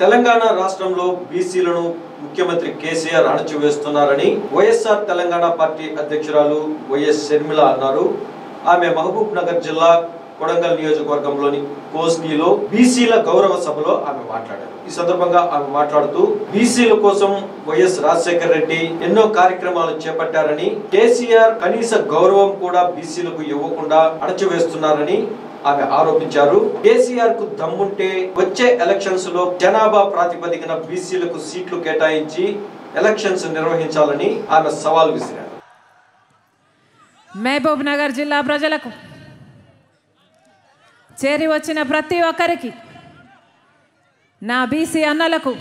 తెలంగాణ రాష్ట్రంలో బీసీలను ముఖ్యమంత్రి కేసీఆర్ అణచివేస్తున్నారని వైఎస్ఆర్ తెలంగాణ పార్టీ అధ్యక్షురాలు వైఎస్ షర్మిల అన్నారు ఆమె మహబూబ్ నగర్ జిల్లా కొడంగల్ నియోజకవర్గంలోని కోస్గిలో బీసీల గౌరవ సభలో ఆమె మాట్లాడారు ఈ సందర్భంగా ఆమె మాట్లాడుతూ బీసీల కోసం వైఎస్ రాజశేఖర రెడ్డి ఎన్నో కార్యక్రమాలు చేపట్టారని కేసీఆర్ కనీస గౌరవం కూడా బీసీలకు ఇవ్వకుండా అణచివేస్తున్నారని ఆమె ఆరోపించారు కేసీఆర్ కు దమ్ముంటే వచ్చే ఎలక్షన్స్ లో జనాభా ప్రాతిపదికన బీసీలకు సీట్లు కేటాయించి ఎలక్షన్స్ నిర్వహించాలని ఆమె సవాల్ విసిరారు మహబూబ్ నగర్ జిల్లా ప్రజలకు చేరి వచ్చిన ప్రతి ఒక్కరికి నా బీసీ అన్నలకు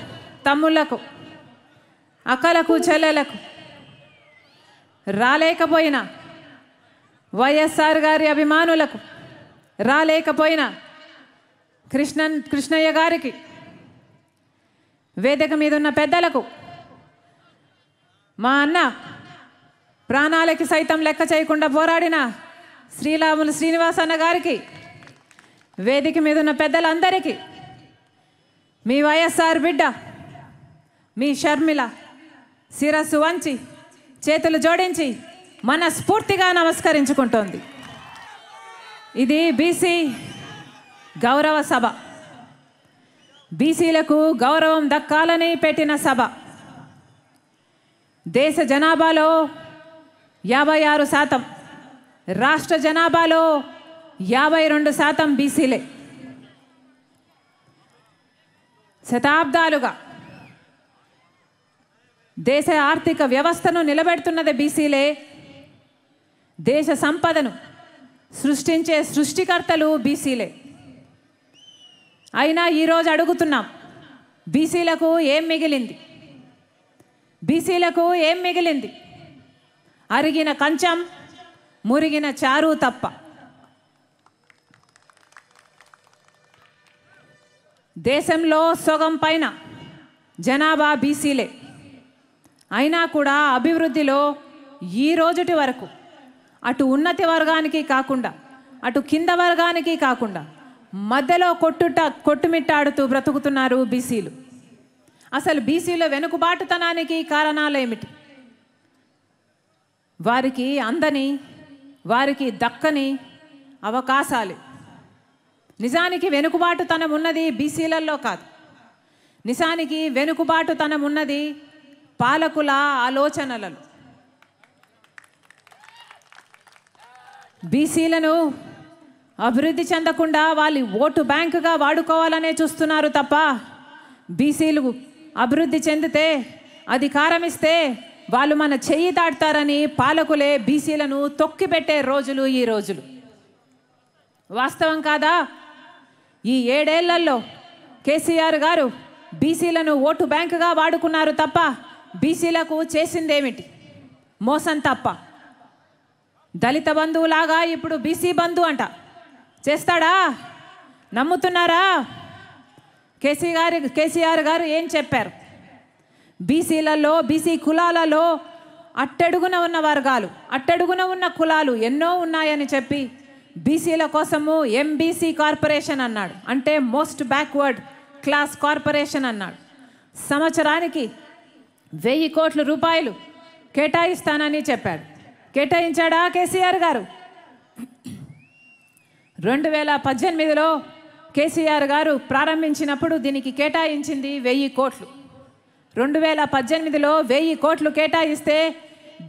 తమ్ముళ్లకు అక్కలకు చెల్లెలకు రాలేకపోయిన వైఎస్ఆర్ గారి అభిమానులకు రాలేకపోయినా కృష్ణన్ కృష్ణయ్య గారికి వేదిక మీద ఉన్న పెద్దలకు మా అన్న ప్రాణాలకి సైతం లెక్క చేయకుండా పోరాడిన శ్రీరాములు శ్రీనివాస్ అన్న గారికి వేదిక మీద ఉన్న పెద్దలందరికీ మీ వైఎస్ఆర్ బిడ్డ మీ షర్మిల శిరస్సు వంచి చేతులు జోడించి మనస్ఫూర్తిగా నమస్కరించుకుంటోంది ఇది బీసీ గౌరవ సభ బీసీలకు గౌరవం దక్కాలని పెట్టిన సభ దేశ జనాభాలో యాభై ఆరు శాతం రాష్ట్ర జనాభాలో యాభై రెండు శాతం బీసీలే శతాబ్దాలుగా దేశ ఆర్థిక వ్యవస్థను నిలబెడుతున్నది బీసీలే దేశ సంపదను సృష్టించే సృష్టికర్తలు బీసీలే అయినా ఈరోజు అడుగుతున్నాం బీసీలకు ఏం మిగిలింది బీసీలకు ఏం మిగిలింది అరిగిన కంచం మురిగిన చారు తప్ప దేశంలో సొగం పైన జనాభా బీసీలే అయినా కూడా అభివృద్ధిలో ఈ రోజుటి వరకు అటు ఉన్నతి వర్గానికి కాకుండా అటు కింద వర్గానికి కాకుండా మధ్యలో కొట్టుట కొట్టుమిట్టాడుతూ బ్రతుకుతున్నారు బీసీలు అసలు బీసీలో వెనుకబాటుతనానికి కారణాలు ఏమిటి వారికి అందని వారికి దక్కని అవకాశాలు నిజానికి వెనుకబాటుతనం ఉన్నది బీసీలలో కాదు నిజానికి వెనుకబాటుతనం ఉన్నది పాలకుల ఆలోచనలలో బీసీలను అభివృద్ధి చెందకుండా వాళ్ళు ఓటు బ్యాంకుగా వాడుకోవాలనే చూస్తున్నారు తప్ప బీసీలు అభివృద్ధి చెందితే అధికారం ఇస్తే వాళ్ళు మన చెయ్యి దాటుతారని పాలకులే బీసీలను తొక్కిపెట్టే రోజులు ఈ రోజులు వాస్తవం కాదా ఈ ఏడేళ్లలో కేసీఆర్ గారు బీసీలను ఓటు బ్యాంకుగా వాడుకున్నారు తప్ప బీసీలకు చేసిందేమిటి మోసం తప్ప దళిత బంధువులాగా ఇప్పుడు బీసీ బంధు అంట చేస్తాడా నమ్ముతున్నారా కేసీ గారి కేసీఆర్ గారు ఏం చెప్పారు బీసీలలో బీసీ కులాలలో అట్టడుగున ఉన్న వర్గాలు అట్టడుగున ఉన్న కులాలు ఎన్నో ఉన్నాయని చెప్పి బీసీల కోసము ఎంబీసీ కార్పొరేషన్ అన్నాడు అంటే మోస్ట్ బ్యాక్వర్డ్ క్లాస్ కార్పొరేషన్ అన్నాడు సంవత్సరానికి వెయ్యి కోట్ల రూపాయలు కేటాయిస్తానని చెప్పాడు కేటాయించాడా కేసీఆర్ గారు రెండు వేల పద్దెనిమిదిలో కేసీఆర్ గారు ప్రారంభించినప్పుడు దీనికి కేటాయించింది వెయ్యి కోట్లు రెండు వేల పద్దెనిమిదిలో వెయ్యి కోట్లు కేటాయిస్తే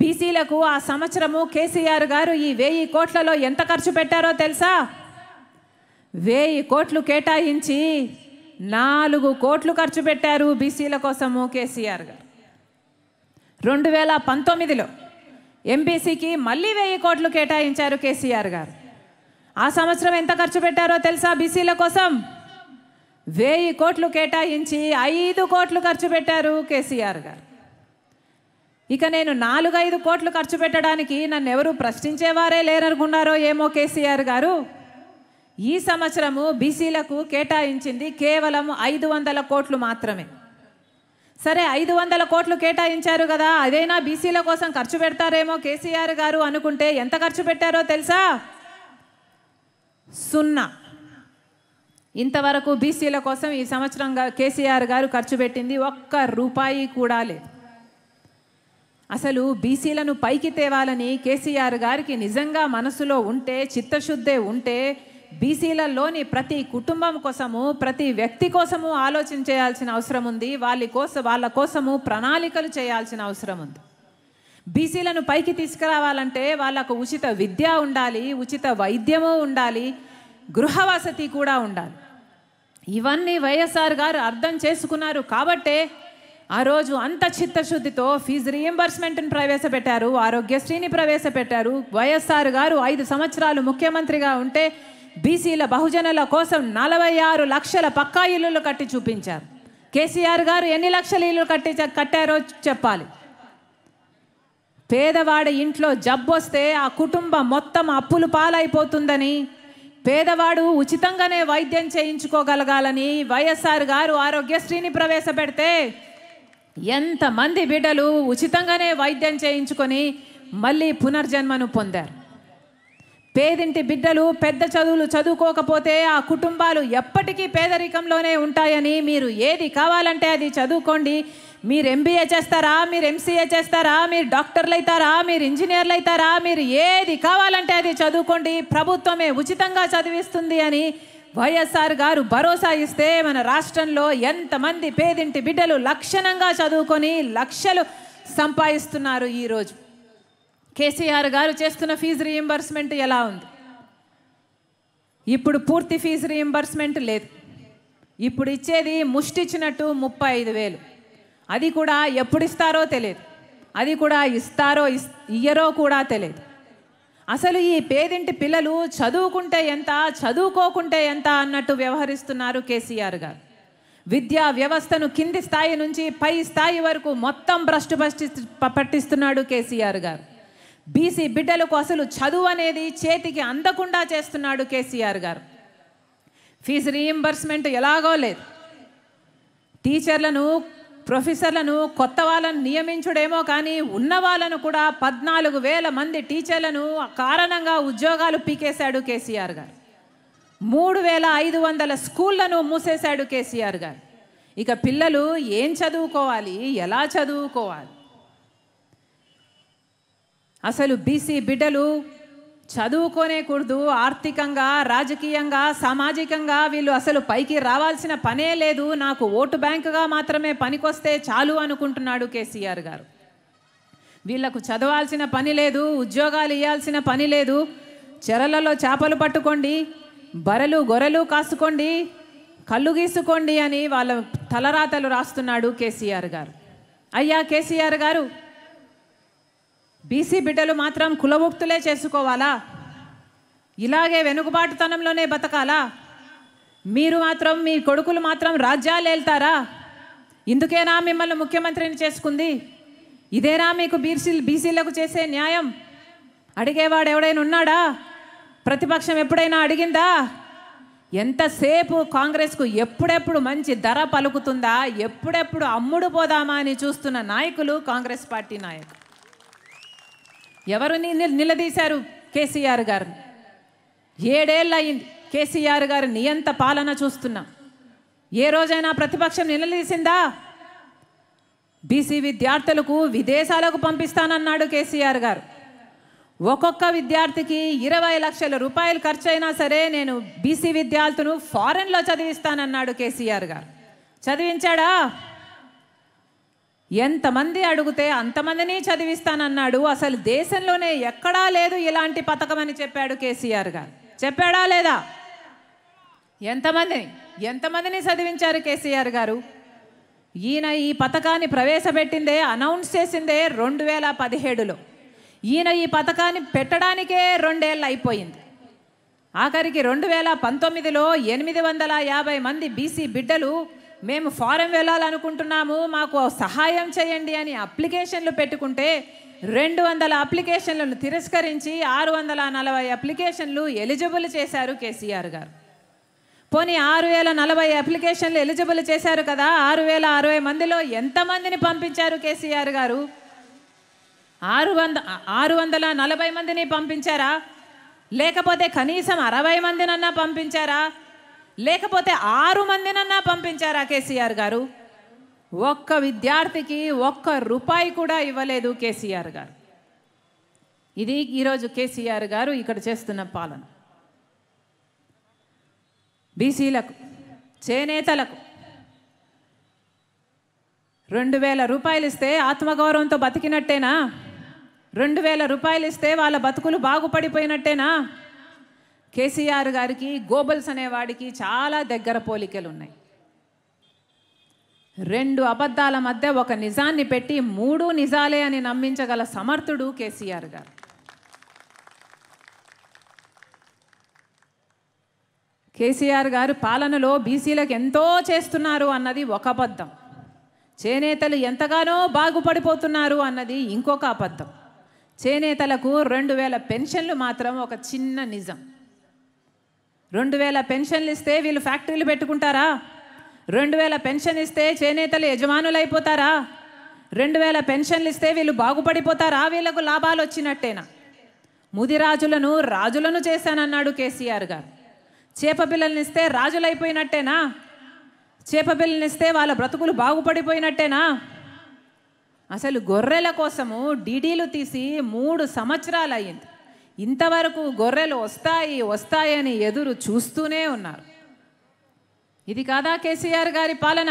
బీసీలకు ఆ సంవత్సరము కేసీఆర్ గారు ఈ వెయ్యి కోట్లలో ఎంత ఖర్చు పెట్టారో తెలుసా వెయ్యి కోట్లు కేటాయించి నాలుగు కోట్లు ఖర్చు పెట్టారు బీసీల కోసము కేసీఆర్ గారు రెండు వేల పంతొమ్మిదిలో ఎంపీసీకి మళ్ళీ వెయ్యి కోట్లు కేటాయించారు కేసీఆర్ గారు ఆ సంవత్సరం ఎంత ఖర్చు పెట్టారో తెలుసా బీసీల కోసం వెయ్యి కోట్లు కేటాయించి ఐదు కోట్లు ఖర్చు పెట్టారు కేసీఆర్ గారు ఇక నేను నాలుగైదు కోట్లు ఖర్చు పెట్టడానికి నన్ను ఎవరు ప్రశ్నించేవారే లేరనుకున్నారో ఏమో కేసీఆర్ గారు ఈ సంవత్సరము బీసీలకు కేటాయించింది కేవలం ఐదు వందల కోట్లు మాత్రమే సరే ఐదు వందల కోట్లు కేటాయించారు కదా అదైనా బీసీల కోసం ఖర్చు పెడతారేమో కేసీఆర్ గారు అనుకుంటే ఎంత ఖర్చు పెట్టారో తెలుసా సున్నా ఇంతవరకు బీసీల కోసం ఈ సంవత్సరం కేసీఆర్ గారు ఖర్చు పెట్టింది ఒక్క రూపాయి కూడా లేదు అసలు బీసీలను పైకి తేవాలని కేసీఆర్ గారికి నిజంగా మనసులో ఉంటే చిత్తశుద్ధే ఉంటే బీసీలలోని ప్రతి కుటుంబం కోసము ప్రతి వ్యక్తి కోసము ఆలోచన చేయాల్సిన అవసరం ఉంది వాళ్ళ కోసం వాళ్ళ కోసము ప్రణాళికలు చేయాల్సిన అవసరం ఉంది బీసీలను పైకి తీసుకురావాలంటే వాళ్ళకు ఉచిత విద్య ఉండాలి ఉచిత వైద్యము ఉండాలి గృహ వసతి కూడా ఉండాలి ఇవన్నీ వైఎస్ఆర్ గారు అర్థం చేసుకున్నారు కాబట్టే ఆ రోజు అంత చిత్తశుద్ధితో ఫీజు రీఎంబర్స్మెంట్ని ప్రవేశపెట్టారు ఆరోగ్యశ్రీని ప్రవేశపెట్టారు వైఎస్ఆర్ గారు ఐదు సంవత్సరాలు ముఖ్యమంత్రిగా ఉంటే బీసీల బహుజనుల కోసం నలభై ఆరు లక్షల పక్కా ఇల్లులు కట్టి చూపించారు కేసీఆర్ గారు ఎన్ని లక్షల ఇల్లు కట్టి కట్టారో చెప్పాలి పేదవాడి ఇంట్లో జబ్బొస్తే ఆ కుటుంబం మొత్తం అప్పులు పాలైపోతుందని పేదవాడు ఉచితంగానే వైద్యం చేయించుకోగలగాలని వైఎస్ఆర్ గారు ఆరోగ్యశ్రీని ప్రవేశపెడితే ఎంతమంది బిడ్డలు ఉచితంగానే వైద్యం చేయించుకొని మళ్ళీ పునర్జన్మను పొందారు పేదింటి బిడ్డలు పెద్ద చదువులు చదువుకోకపోతే ఆ కుటుంబాలు ఎప్పటికీ పేదరికంలోనే ఉంటాయని మీరు ఏది కావాలంటే అది చదువుకోండి మీరు ఎంబీఏ చేస్తారా మీరు ఎంసీఏ చేస్తారా మీరు డాక్టర్లు అవుతారా మీరు ఇంజనీర్లు అవుతారా మీరు ఏది కావాలంటే అది చదువుకోండి ప్రభుత్వమే ఉచితంగా చదివిస్తుంది అని వైఎస్ఆర్ గారు భరోసా ఇస్తే మన రాష్ట్రంలో ఎంతమంది పేదింటి బిడ్డలు లక్షణంగా చదువుకొని లక్షలు సంపాదిస్తున్నారు ఈరోజు కేసీఆర్ గారు చేస్తున్న ఫీజు రీఎంబర్స్మెంట్ ఎలా ఉంది ఇప్పుడు పూర్తి ఫీజు రీఎంబర్స్మెంట్ లేదు ఇప్పుడు ఇచ్చేది ముష్టిచ్చినట్టు ముప్పై ఐదు వేలు అది కూడా ఎప్పుడు ఇస్తారో తెలియదు అది కూడా ఇస్తారో ఇస్ ఇయ్యరో కూడా తెలియదు అసలు ఈ పేదింటి పిల్లలు చదువుకుంటే ఎంత చదువుకోకుంటే ఎంత అన్నట్టు వ్యవహరిస్తున్నారు కేసీఆర్ గారు విద్యా వ్యవస్థను కింది స్థాయి నుంచి పై స్థాయి వరకు మొత్తం భ్రష్టు పట్టిస్తున్నాడు కేసీఆర్ గారు బీసీ బిడ్డలకు అసలు చదువు అనేది చేతికి అందకుండా చేస్తున్నాడు కేసీఆర్ గారు ఫీజు రీఎంబర్స్మెంట్ ఎలాగో లేదు టీచర్లను ప్రొఫెసర్లను కొత్త వాళ్ళను నియమించుడేమో కానీ ఉన్న వాళ్ళను కూడా పద్నాలుగు వేల మంది టీచర్లను కారణంగా ఉద్యోగాలు పీకేశాడు కేసీఆర్ గారు మూడు వేల ఐదు వందల స్కూళ్లను మూసేశాడు కేసీఆర్ గారు ఇక పిల్లలు ఏం చదువుకోవాలి ఎలా చదువుకోవాలి అసలు బీసీ బిడ్డలు చదువుకోనేకూడదు ఆర్థికంగా రాజకీయంగా సామాజికంగా వీళ్ళు అసలు పైకి రావాల్సిన పనే లేదు నాకు ఓటు బ్యాంకుగా మాత్రమే పనికొస్తే చాలు అనుకుంటున్నాడు కేసీఆర్ గారు వీళ్లకు చదవాల్సిన పని లేదు ఉద్యోగాలు ఇవ్వాల్సిన పని లేదు చెరలలో చేపలు పట్టుకోండి బరలు గొర్రెలు కాసుకోండి కళ్ళు గీసుకోండి అని వాళ్ళ తలరాతలు రాస్తున్నాడు కేసీఆర్ గారు అయ్యా కేసీఆర్ గారు బీసీ బిడ్డలు మాత్రం కులవోక్తులే చేసుకోవాలా ఇలాగే వెనుకబాటుతనంలోనే బతకాలా మీరు మాత్రం మీ కొడుకులు మాత్రం రాజ్యాలు వెళ్తారా ఇందుకేనా మిమ్మల్ని ముఖ్యమంత్రిని చేసుకుంది ఇదేనా మీకు బీసీ బీసీలకు చేసే న్యాయం అడిగేవాడు ఎవడైనా ఉన్నాడా ప్రతిపక్షం ఎప్పుడైనా అడిగిందా ఎంతసేపు కాంగ్రెస్కు ఎప్పుడెప్పుడు మంచి ధర పలుకుతుందా ఎప్పుడెప్పుడు అమ్ముడు పోదామా అని చూస్తున్న నాయకులు కాంగ్రెస్ పార్టీ నాయకులు ఎవరు నిలదీశారు కేసీఆర్ గారిని ఏడేళ్ళు అయింది కేసీఆర్ గారు నియంత పాలన చూస్తున్నా ఏ రోజైనా ప్రతిపక్షం నిలదీసిందా బీసీ విద్యార్థులకు విదేశాలకు పంపిస్తానన్నాడు కేసీఆర్ గారు ఒక్కొక్క విద్యార్థికి ఇరవై లక్షల రూపాయలు ఖర్చు సరే నేను బీసీ విద్యార్థులు ఫారెన్లో చదివిస్తానన్నాడు కేసీఆర్ గారు చదివించాడా ఎంతమంది అడిగితే అంతమందిని చదివిస్తానన్నాడు అసలు దేశంలోనే ఎక్కడా లేదు ఇలాంటి పథకం అని చెప్పాడు కేసీఆర్ గారు చెప్పాడా లేదా ఎంతమందిని ఎంతమందిని చదివించారు కేసీఆర్ గారు ఈయన ఈ పథకాన్ని ప్రవేశపెట్టిందే అనౌన్స్ చేసిందే రెండు వేల పదిహేడులో ఈయన ఈ పథకాన్ని పెట్టడానికే రెండేళ్ళు అయిపోయింది ఆఖరికి రెండు వేల పంతొమ్మిదిలో ఎనిమిది వందల యాభై మంది బీసీ బిడ్డలు మేము ఫారం వెళ్ళాలనుకుంటున్నాము మాకు సహాయం చేయండి అని అప్లికేషన్లు పెట్టుకుంటే రెండు వందల అప్లికేషన్లను తిరస్కరించి ఆరు వందల నలభై అప్లికేషన్లు ఎలిజిబుల్ చేశారు కేసీఆర్ గారు పోనీ ఆరు వేల నలభై అప్లికేషన్లు ఎలిజిబుల్ చేశారు కదా ఆరు వేల అరవై మందిలో ఎంతమందిని పంపించారు కేసీఆర్ గారు ఆరు వంద ఆరు వందల నలభై మందిని పంపించారా లేకపోతే కనీసం అరవై మందినన్నా పంపించారా లేకపోతే ఆరు మందినన్నా పంపించారా కేసీఆర్ గారు ఒక్క విద్యార్థికి ఒక్క రూపాయి కూడా ఇవ్వలేదు కేసీఆర్ గారు ఇది ఈరోజు కేసీఆర్ గారు ఇక్కడ చేస్తున్న పాలన బీసీలకు చేనేతలకు రెండు వేల రూపాయలు ఇస్తే ఆత్మగౌరవంతో బతికినట్టేనా రెండు వేల రూపాయలు ఇస్తే వాళ్ళ బతుకులు బాగుపడిపోయినట్టేనా కేసీఆర్ గారికి గోబల్స్ అనేవాడికి చాలా దగ్గర పోలికలు ఉన్నాయి రెండు అబద్ధాల మధ్య ఒక నిజాన్ని పెట్టి మూడు నిజాలే అని నమ్మించగల సమర్థుడు కేసీఆర్ గారు కేసీఆర్ గారు పాలనలో బీసీలకు ఎంతో చేస్తున్నారు అన్నది ఒక అబద్ధం చేనేతలు ఎంతగానో బాగుపడిపోతున్నారు అన్నది ఇంకొక అబద్ధం చేనేతలకు రెండు వేల పెన్షన్లు మాత్రం ఒక చిన్న నిజం రెండు వేల పెన్షన్లు ఇస్తే వీళ్ళు ఫ్యాక్టరీలు పెట్టుకుంటారా రెండు వేల పెన్షన్ ఇస్తే చేనేతలు యజమానులు అయిపోతారా రెండు వేల పెన్షన్లు ఇస్తే వీళ్ళు బాగుపడిపోతారా వీళ్ళకు లాభాలు వచ్చినట్టేనా ముదిరాజులను రాజులను చేశానన్నాడు కేసీఆర్ గారు ఇస్తే రాజులైపోయినట్టేనా చేపపిల్లనిస్తే వాళ్ళ బ్రతుకులు బాగుపడిపోయినట్టేనా అసలు గొర్రెల కోసము డీడీలు తీసి మూడు సంవత్సరాలు అయ్యింది ఇంతవరకు గొర్రెలు వస్తాయి వస్తాయని ఎదురు చూస్తూనే ఉన్నారు ఇది కాదా కేసీఆర్ గారి పాలన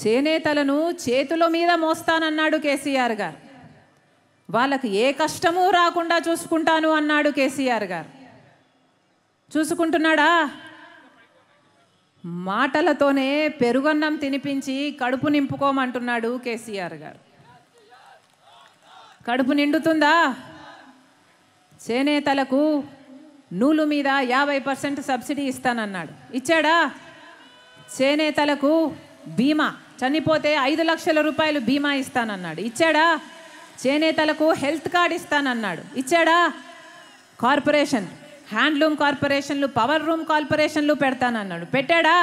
చేనేతలను చేతుల మీద మోస్తానన్నాడు కేసీఆర్ గారు వాళ్ళకు ఏ కష్టము రాకుండా చూసుకుంటాను అన్నాడు కేసీఆర్ గారు చూసుకుంటున్నాడా మాటలతోనే పెరుగన్నం తినిపించి కడుపు నింపుకోమంటున్నాడు కేసీఆర్ గారు కడుపు నిండుతుందా చేనేతలకు నూలు మీద యాభై పర్సెంట్ సబ్సిడీ ఇస్తానన్నాడు ఇచ్చాడా చేనేతలకు బీమా చనిపోతే ఐదు లక్షల రూపాయలు బీమా ఇస్తానన్నాడు ఇచ్చాడా చేనేతలకు హెల్త్ కార్డ్ ఇస్తానన్నాడు ఇచ్చాడా కార్పొరేషన్ హ్యాండ్లూమ్ కార్పొరేషన్లు పవర్ రూమ్ కార్పొరేషన్లు పెడతానన్నాడు పెట్టాడా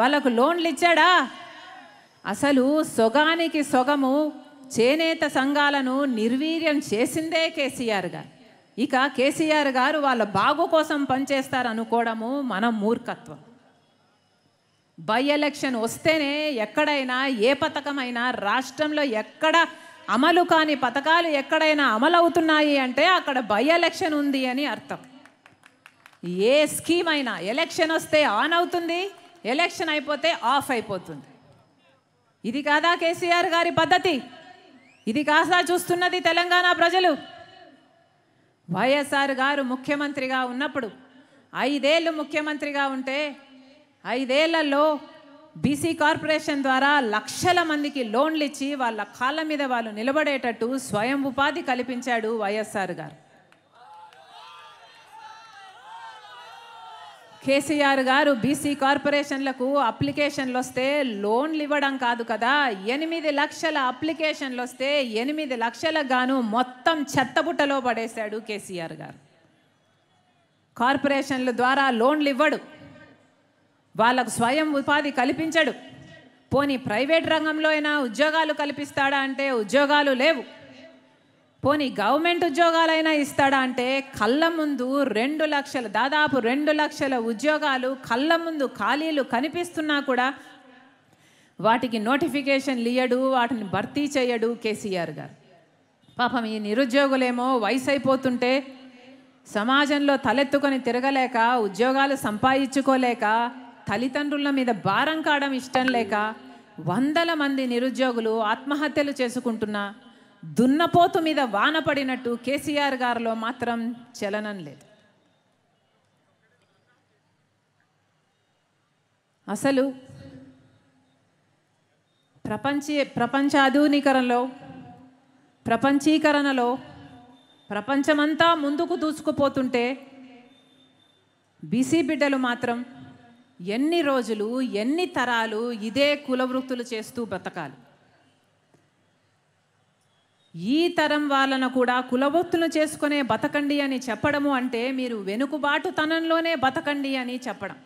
వాళ్ళకు లోన్లు ఇచ్చాడా అసలు సొగానికి సొగము చేనేత సంఘాలను నిర్వీర్యం చేసిందే కేసీఆర్ గారు ఇక కేసీఆర్ గారు వాళ్ళ బాగు కోసం పనిచేస్తారు అనుకోవడము మన మూర్ఖత్వం బై ఎలక్షన్ వస్తేనే ఎక్కడైనా ఏ పథకమైనా రాష్ట్రంలో ఎక్కడ అమలు కాని పథకాలు ఎక్కడైనా అమలు అవుతున్నాయి అంటే అక్కడ బై ఎలక్షన్ ఉంది అని అర్థం ఏ స్కీమ్ అయినా ఎలక్షన్ వస్తే ఆన్ అవుతుంది ఎలక్షన్ అయిపోతే ఆఫ్ అయిపోతుంది ఇది కాదా కేసీఆర్ గారి పద్ధతి ఇది కాస్త చూస్తున్నది తెలంగాణ ప్రజలు వైఎస్ఆర్ గారు ముఖ్యమంత్రిగా ఉన్నప్పుడు ఐదేళ్ళు ముఖ్యమంత్రిగా ఉంటే ఐదేళ్లలో బీసీ కార్పొరేషన్ ద్వారా లక్షల మందికి లోన్లు ఇచ్చి వాళ్ళ కాళ్ళ మీద వాళ్ళు నిలబడేటట్టు స్వయం ఉపాధి కల్పించాడు వైఎస్ఆర్ గారు కేసీఆర్ గారు బీసీ కార్పొరేషన్లకు అప్లికేషన్లు వస్తే లోన్లు ఇవ్వడం కాదు కదా ఎనిమిది లక్షల అప్లికేషన్లు వస్తే ఎనిమిది లక్షలకు గాను మొత్తం చెత్తబుట్టలో పడేశాడు కేసీఆర్ గారు కార్పొరేషన్ల ద్వారా లోన్లు ఇవ్వడు వాళ్ళకు స్వయం ఉపాధి కల్పించడు పోనీ ప్రైవేట్ రంగంలో అయినా ఉద్యోగాలు కల్పిస్తాడా అంటే ఉద్యోగాలు లేవు పోనీ గవర్నమెంట్ ఉద్యోగాలైనా ఇస్తాడా అంటే కళ్ళ ముందు రెండు లక్షల దాదాపు రెండు లక్షల ఉద్యోగాలు కళ్ళ ముందు ఖాళీలు కనిపిస్తున్నా కూడా వాటికి నోటిఫికేషన్లు ఇయ్యడు వాటిని భర్తీ చేయడు కేసీఆర్ గారు పాపం ఈ నిరుద్యోగులేమో వయసు అయిపోతుంటే సమాజంలో తలెత్తుకొని తిరగలేక ఉద్యోగాలు సంపాదించుకోలేక తల్లిదండ్రుల మీద భారం కావడం ఇష్టం లేక వందల మంది నిరుద్యోగులు ఆత్మహత్యలు చేసుకుంటున్నా దున్నపోతు మీద వాన పడినట్టు కేసీఆర్ గారిలో మాత్రం చలనం లేదు అసలు ప్రపంచ ప్రపంచ ప్రపంచీకరణలో ప్రపంచమంతా ముందుకు దూసుకుపోతుంటే బీసీ బిడ్డలు మాత్రం ఎన్ని రోజులు ఎన్ని తరాలు ఇదే కులవృత్తులు చేస్తూ బ్రతకాలి ఈ తరం వాళ్ళను కూడా కులబొత్తులు చేసుకునే బతకండి అని చెప్పడము అంటే మీరు వెనుకబాటు తనంలోనే బతకండి అని చెప్పడం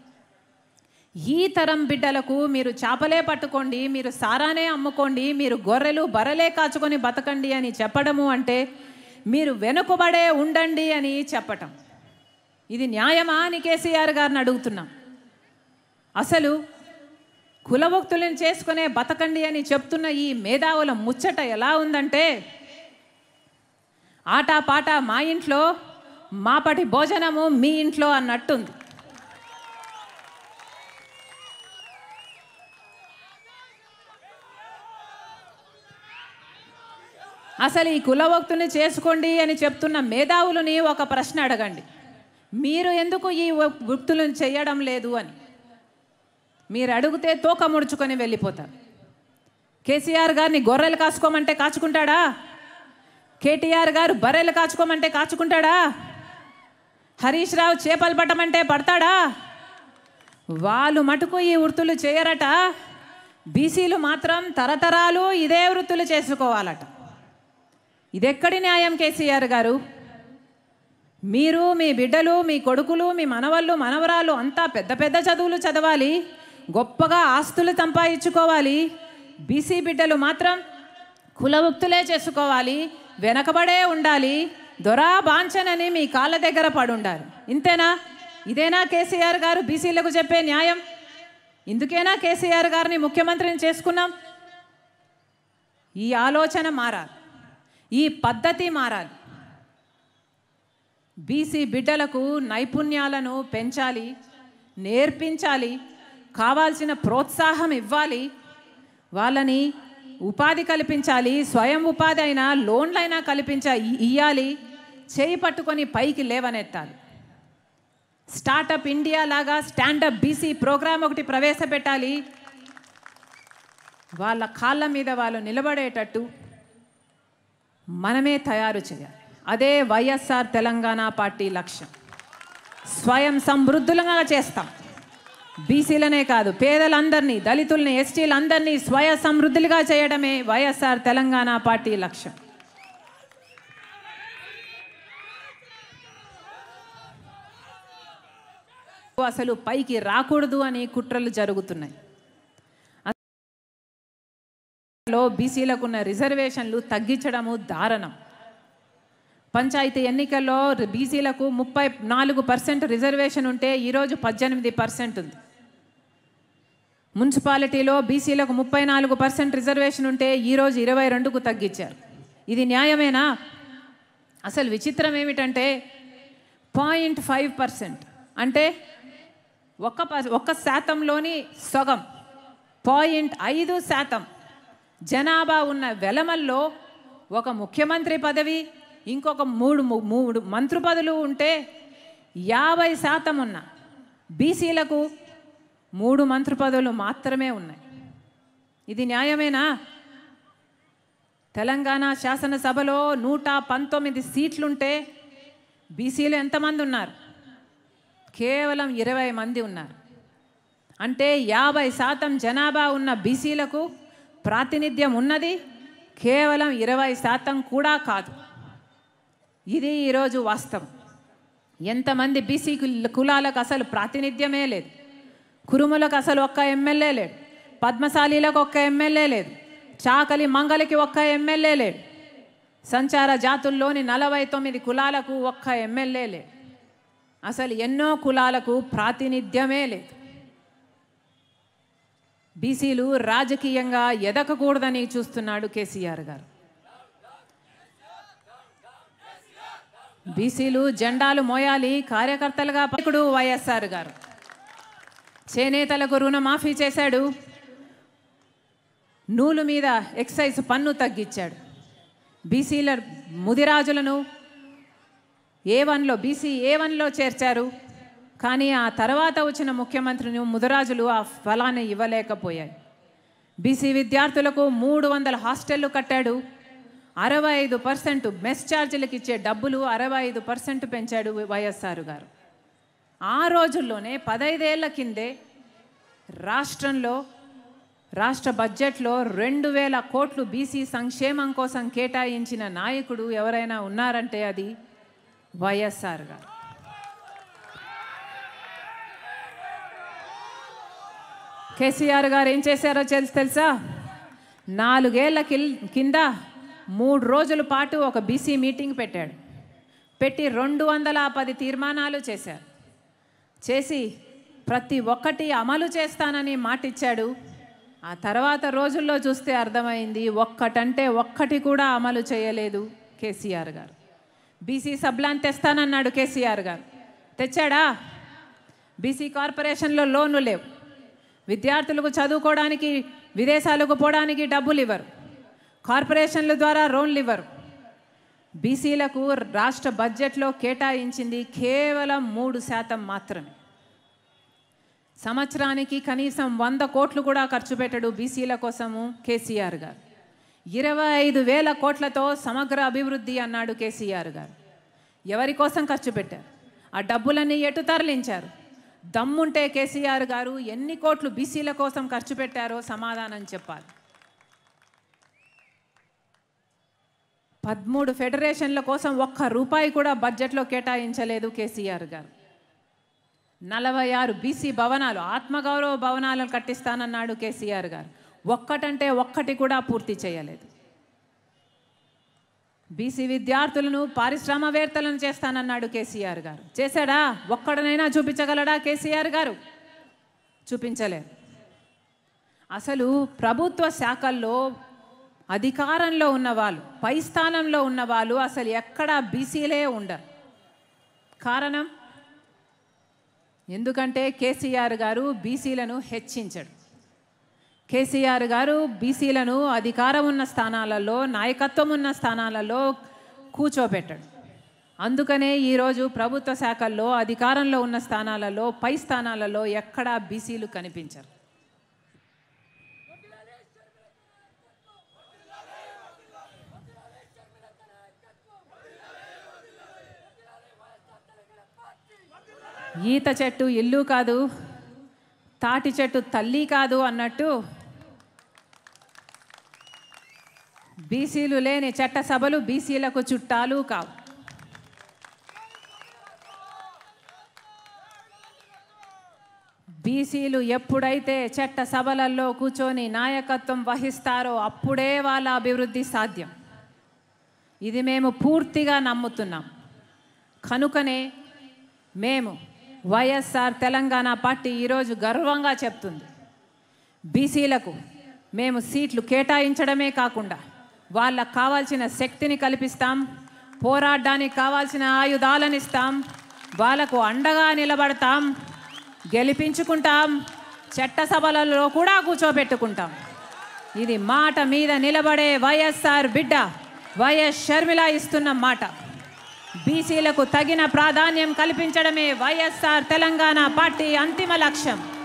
ఈ తరం బిడ్డలకు మీరు చేపలే పట్టుకోండి మీరు సారానే అమ్ముకోండి మీరు గొర్రెలు బరలే కాచుకొని బతకండి అని చెప్పడము అంటే మీరు వెనుకబడే ఉండండి అని చెప్పటం ఇది న్యాయమా అని కేసీఆర్ గారిని అడుగుతున్నాం అసలు కులభక్తులను చేసుకునే బతకండి అని చెప్తున్న ఈ మేధావుల ముచ్చట ఎలా ఉందంటే ఆట పాట మా ఇంట్లో మాపటి భోజనము మీ ఇంట్లో అన్నట్టుంది అసలు ఈ కులవక్తుని చేసుకోండి అని చెప్తున్న మేధావులని ఒక ప్రశ్న అడగండి మీరు ఎందుకు ఈ వృత్తులను చేయడం లేదు అని మీరు అడిగితే తోక ముడుచుకొని వెళ్ళిపోతారు కేసీఆర్ గారిని గొర్రెలు కాసుకోమంటే కాచుకుంటాడా కేటీఆర్ గారు బర్రెలు కాచుకోమంటే కాచుకుంటాడా హరీష్ రావు చేపలు పట్టమంటే పడతాడా వాళ్ళు మటుకు ఈ వృత్తులు చేయరట బీసీలు మాత్రం తరతరాలు ఇదే వృత్తులు చేసుకోవాలట ఇదెక్కడి న్యాయం కేసీఆర్ గారు మీరు మీ బిడ్డలు మీ కొడుకులు మీ మనవళ్ళు మనవరాలు అంతా పెద్ద పెద్ద చదువులు చదవాలి గొప్పగా ఆస్తులు సంపాదించుకోవాలి బీసీ బిడ్డలు మాత్రం కులవృత్తులే చేసుకోవాలి వెనకబడే ఉండాలి దొరా బాంఛనని మీ కాళ్ళ దగ్గర పడుండాలి ఇంతేనా ఇదేనా కేసీఆర్ గారు బీసీలకు చెప్పే న్యాయం ఇందుకేనా కేసీఆర్ గారిని ముఖ్యమంత్రిని చేసుకున్నాం ఈ ఆలోచన మారాలి ఈ పద్ధతి మారాలి బీసీ బిడ్డలకు నైపుణ్యాలను పెంచాలి నేర్పించాలి కావాల్సిన ప్రోత్సాహం ఇవ్వాలి వాళ్ళని ఉపాధి కల్పించాలి స్వయం ఉపాధి అయినా అయినా కల్పించ ఇయ్యాలి చేయి పట్టుకొని పైకి లేవనెత్తాలి స్టార్టప్ ఇండియా లాగా స్టాండప్ బీసీ ప్రోగ్రాం ఒకటి ప్రవేశపెట్టాలి వాళ్ళ కాళ్ళ మీద వాళ్ళు నిలబడేటట్టు మనమే తయారు చేయాలి అదే వైఎస్ఆర్ తెలంగాణ పార్టీ లక్ష్యం స్వయం సమృద్ధులంగా చేస్తాం బీసీలనే కాదు పేదలందరినీ దళితుల్ని ఎస్టీలందరినీ స్వయ సమృద్ధులుగా చేయడమే వైఎస్ఆర్ తెలంగాణ పార్టీ లక్ష్యం అసలు పైకి రాకూడదు అని కుట్రలు జరుగుతున్నాయి లో బీసీలకున్న రిజర్వేషన్లు తగ్గించడము దారుణం పంచాయతీ ఎన్నికల్లో బీసీలకు ముప్పై నాలుగు పర్సెంట్ రిజర్వేషన్ ఉంటే ఈరోజు పద్దెనిమిది పర్సెంట్ ఉంది మున్సిపాలిటీలో బీసీలకు ముప్పై నాలుగు పర్సెంట్ రిజర్వేషన్ ఉంటే ఈరోజు ఇరవై రెండుకు తగ్గించారు ఇది న్యాయమేనా అసలు విచిత్రం ఏమిటంటే పాయింట్ ఫైవ్ పర్సెంట్ అంటే ఒక్క ఒక్క శాతంలోని సొగం పాయింట్ ఐదు శాతం జనాభా ఉన్న వెలమల్లో ఒక ముఖ్యమంత్రి పదవి ఇంకొక మూడు మూడు మంత్రి పదవులు ఉంటే యాభై శాతం ఉన్న బీసీలకు మూడు మంత్రి పదవులు మాత్రమే ఉన్నాయి ఇది న్యాయమేనా తెలంగాణ శాసనసభలో నూట పంతొమ్మిది సీట్లుంటే బీసీలు ఎంతమంది ఉన్నారు కేవలం ఇరవై మంది ఉన్నారు అంటే యాభై శాతం జనాభా ఉన్న బీసీలకు ప్రాతినిధ్యం ఉన్నది కేవలం ఇరవై శాతం కూడా కాదు ఇది ఈరోజు వాస్తవం ఎంతమంది బీసీ కులాలకు అసలు ప్రాతినిధ్యమే లేదు కురుములకు అసలు ఒక్క ఎమ్మెల్యే లేడు పద్మశాలీలకు ఒక్క ఎమ్మెల్యే లేదు చాకలి మంగలికి ఒక్క ఎమ్మెల్యే లేడు సంచార జాతుల్లోని నలభై తొమ్మిది కులాలకు ఒక్క ఎమ్మెల్యే లేదు అసలు ఎన్నో కులాలకు ప్రాతినిధ్యమే లేదు బీసీలు రాజకీయంగా ఎదగకూడదని చూస్తున్నాడు కేసీఆర్ గారు బీసీలు జెండాలు మోయాలి కార్యకర్తలుగా ఇప్పుడు వైఎస్ఆర్ గారు చేనేతలకు రుణమాఫీ చేశాడు నూలు మీద ఎక్సైజ్ పన్ను తగ్గించాడు బీసీల ముదిరాజులను ఏ వన్లో బీసీ ఏ వన్లో చేర్చారు కానీ ఆ తర్వాత వచ్చిన ముఖ్యమంత్రిని ముదిరాజులు ఆ ఫలాన్ని ఇవ్వలేకపోయాయి బీసీ విద్యార్థులకు మూడు వందల హాస్టళ్లు కట్టాడు అరవై ఐదు పర్సెంట్ మెస్ ఛార్జీలకు ఇచ్చే డబ్బులు అరవై ఐదు పర్సెంట్ పెంచాడు వైఎస్ఆర్ గారు ఆ రోజుల్లోనే పదైదేళ్ల కిందే రాష్ట్రంలో రాష్ట్ర బడ్జెట్లో రెండు వేల కోట్లు బీసీ సంక్షేమం కోసం కేటాయించిన నాయకుడు ఎవరైనా ఉన్నారంటే అది వైఎస్ఆర్ గారు కేసీఆర్ గారు ఏం చేశారో తెలుసు తెలుసా నాలుగేళ్ల కింద మూడు రోజుల పాటు ఒక బీసీ మీటింగ్ పెట్టాడు పెట్టి రెండు వందల పది తీర్మానాలు చేశారు చేసి ప్రతి ఒక్కటి అమలు చేస్తానని మాటిచ్చాడు ఆ తర్వాత రోజుల్లో చూస్తే అర్థమైంది ఒక్కటంటే ఒక్కటి కూడా అమలు చేయలేదు కేసీఆర్ గారు బీసీ సబ్లాన్ తెస్తానన్నాడు కేసీఆర్ గారు తెచ్చాడా బీసీ కార్పొరేషన్లో లోన్లు లేవు విద్యార్థులకు చదువుకోవడానికి విదేశాలకు పోవడానికి డబ్బులు ఇవ్వరు కార్పొరేషన్ల ద్వారా లోన్లు ఇవ్వరు బీసీలకు రాష్ట్ర బడ్జెట్లో కేటాయించింది కేవలం మూడు శాతం మాత్రమే సంవత్సరానికి కనీసం వంద కోట్లు కూడా ఖర్చు పెట్టడు బీసీల కోసము కేసీఆర్ గారు ఇరవై ఐదు వేల కోట్లతో సమగ్ర అభివృద్ధి అన్నాడు కేసీఆర్ గారు ఎవరి కోసం ఖర్చు పెట్టారు ఆ డబ్బులన్నీ ఎటు తరలించారు దమ్ముంటే కేసీఆర్ గారు ఎన్ని కోట్లు బీసీల కోసం ఖర్చు పెట్టారో సమాధానం చెప్పాలి పదమూడు ఫెడరేషన్ల కోసం ఒక్క రూపాయి కూడా బడ్జెట్లో కేటాయించలేదు కేసీఆర్ గారు నలభై ఆరు బీసీ భవనాలు ఆత్మగౌరవ భవనాలను కట్టిస్తానన్నాడు కేసీఆర్ గారు ఒక్కటంటే ఒక్కటి కూడా పూర్తి చేయలేదు బీసీ విద్యార్థులను పారిశ్రామవేత్తలను చేస్తానన్నాడు కేసీఆర్ గారు చేశాడా ఒక్కడనైనా చూపించగలడా కేసీఆర్ గారు చూపించలేరు అసలు ప్రభుత్వ శాఖల్లో అధికారంలో ఉన్నవాళ్ళు పై స్థానంలో ఉన్నవాళ్ళు అసలు ఎక్కడా బీసీలే ఉండరు కారణం ఎందుకంటే కేసీఆర్ గారు బీసీలను హెచ్చించడు కేసీఆర్ గారు బీసీలను అధికారం ఉన్న స్థానాలలో నాయకత్వం ఉన్న స్థానాలలో కూర్చోబెట్టడు అందుకనే ఈరోజు ప్రభుత్వ శాఖల్లో అధికారంలో ఉన్న స్థానాలలో పై స్థానాలలో ఎక్కడా బీసీలు కనిపించరు ఈత చెట్టు ఇల్లు కాదు తాటి చెట్టు తల్లి కాదు అన్నట్టు బీసీలు లేని చట్టసభలు బీసీలకు చుట్టాలు కావు బీసీలు ఎప్పుడైతే చట్ట సభలలో కూర్చొని నాయకత్వం వహిస్తారో అప్పుడే వాళ్ళ అభివృద్ధి సాధ్యం ఇది మేము పూర్తిగా నమ్ముతున్నాం కనుకనే మేము వైఎస్ఆర్ తెలంగాణ పార్టీ ఈరోజు గర్వంగా చెప్తుంది బీసీలకు మేము సీట్లు కేటాయించడమే కాకుండా వాళ్ళకు కావాల్సిన శక్తిని కల్పిస్తాం పోరాడడానికి కావాల్సిన ఆయుధాలను ఇస్తాం వాళ్ళకు అండగా నిలబడతాం గెలిపించుకుంటాం చట్టసభలలో కూడా కూర్చోబెట్టుకుంటాం ఇది మాట మీద నిలబడే వైఎస్ఆర్ బిడ్డ వైఎస్ షర్మిల ఇస్తున్న మాట బీసీలకు తగిన ప్రాధాన్యం కల్పించడమే వైఎస్ఆర్ తెలంగాణ పార్టీ అంతిమ లక్ష్యం